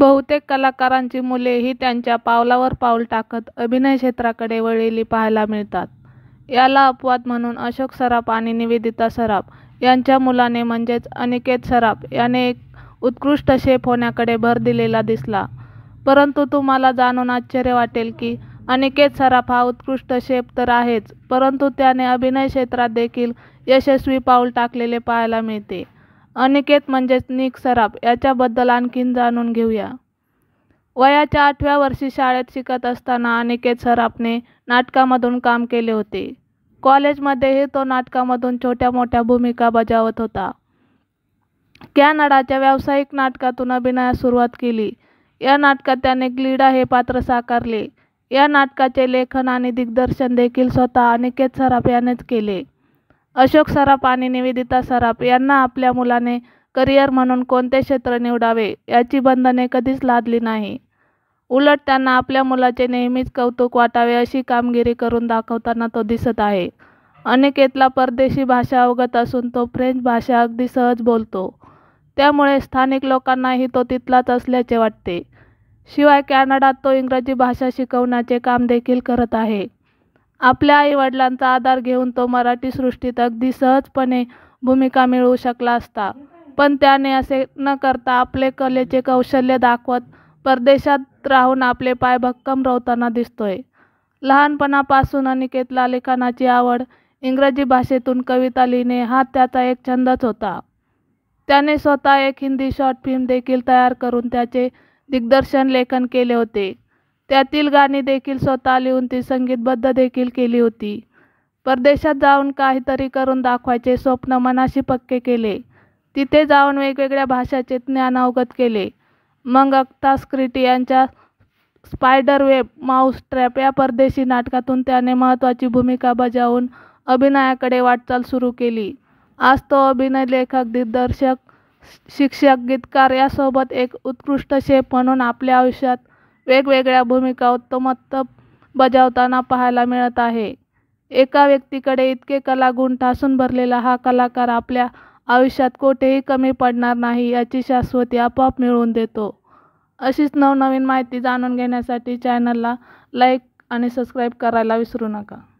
बहुतेक कलाकारांची मुले ही त्यांच्या पावलावर पाऊल टाकत अभिनय क्षेत्राकडे वळलेली पाहायला मिळतात याला अपवाद म्हणून अशोक सराफ आणि निवेदिता सराफ यांच्या मुलाने म्हणजेच अनिकेत सराफ याने एक उत्कृष्ट शेफ होण्याकडे भर दिलेला दिसला परंतु तुम्हाला जाणून आश्चर्य वाटेल की अनिकेत सराफ हा उत्कृष्ट शेफ तर आहेच परंतु त्याने अभिनय क्षेत्रात देखील यशस्वी पाऊल टाकलेले पाहायला मिळते अनिकेत म्हणजेच निक सराफ याच्याबद्दल आणखीन जाणून घेऊया वयाच्या आठव्या वर्षी शाळेत शिकत असताना अनिकेत सराफने नाटकामधून काम केले होते कॉलेजमध्येही तो नाटकामधून छोट्या मोठ्या भूमिका बजावत होता कॅनडाच्या व्यावसायिक नाटकातून अभिनयास सुरुवात केली या नाटकात त्याने ग्लिडा हे पात्र साकारले या नाटकाचे लेखन आणि दिग्दर्शन देखील स्वतः अनिकेत सराफ यानेच केले अशोक सराफ आणि निवेदिता सराफ यांना आपल्या मुलाने करिअर म्हणून कोणते क्षेत्र निवडावे याची बंधने कधीच लादली नाही उलट त्यांना आपल्या मुलाचे नेहमीच कौतुक वाटावे अशी कामगिरी करून दाखवताना तो दिसत आहे अनिकेतला परदेशी भाषा अवगत असून तो फ्रेंच भाषा अगदी सहज बोलतो त्यामुळे स्थानिक लोकांनाही तो तिथलाच असल्याचे वाटते शिवाय कॅनडात तो इंग्रजी भाषा शिकवण्याचे काम देखील करत आहे आपल्या आईवडिलांचा आधार घेऊन तो मराठी सृष्टीत अगदी सहजपणे भूमिका मिळवू शकला असता पण त्याने असे न करता आपले कलेचे कौशल्य दाखवत परदेशात राहून आपले पाय भक्कम रवताना दिसतोय लहानपणापासून अनिकेतला लिखाणाची आवड इंग्रजी भाषेतून कविता लिहिणे हा त्याचा एक छंदच होता त्याने स्वतः एक हिंदी शॉर्ट फिल्म देखील तयार करून त्याचे दिग्दर्शन लेखन केले होते त्यातील गाणी देखील स्वतः लिहून ती संगीतबद्ध देखील केली होती परदेशात जाऊन काहीतरी करून दाखवायचे स्वप्न मनाशी पक्के केले तिथे जाऊन वेगवेगळ्या भाषाचे ज्ञान अवगत केले मग अक्ता स्क्रिटी यांच्या स्पायडर वेब माऊस ट्रॅप या परदेशी नाटकातून त्याने महत्त्वाची भूमिका बजावून अभिनयाकडे वाटचाल सुरू केली आज तो अभिनय लेखक दिग्दर्शक शिक्षक गीतकार यासोबत एक उत्कृष्ट शेप म्हणून आपल्या आयुष्यात वेगवेगळ्या भूमिका उत्तमत्त बजावताना पाहायला मिळत आहे एका व्यक्तीकडे इतके कलागुण ठासून भरलेला हा कलाकार आपल्या आयुष्यात कोठेही कमी पडणार नाही याची शाश्वती आपोआप मिळवून देतो अशीच नवनवीन माहिती जाणून घेण्यासाठी चॅनलला लाईक आणि सबस्क्राईब करायला विसरू नका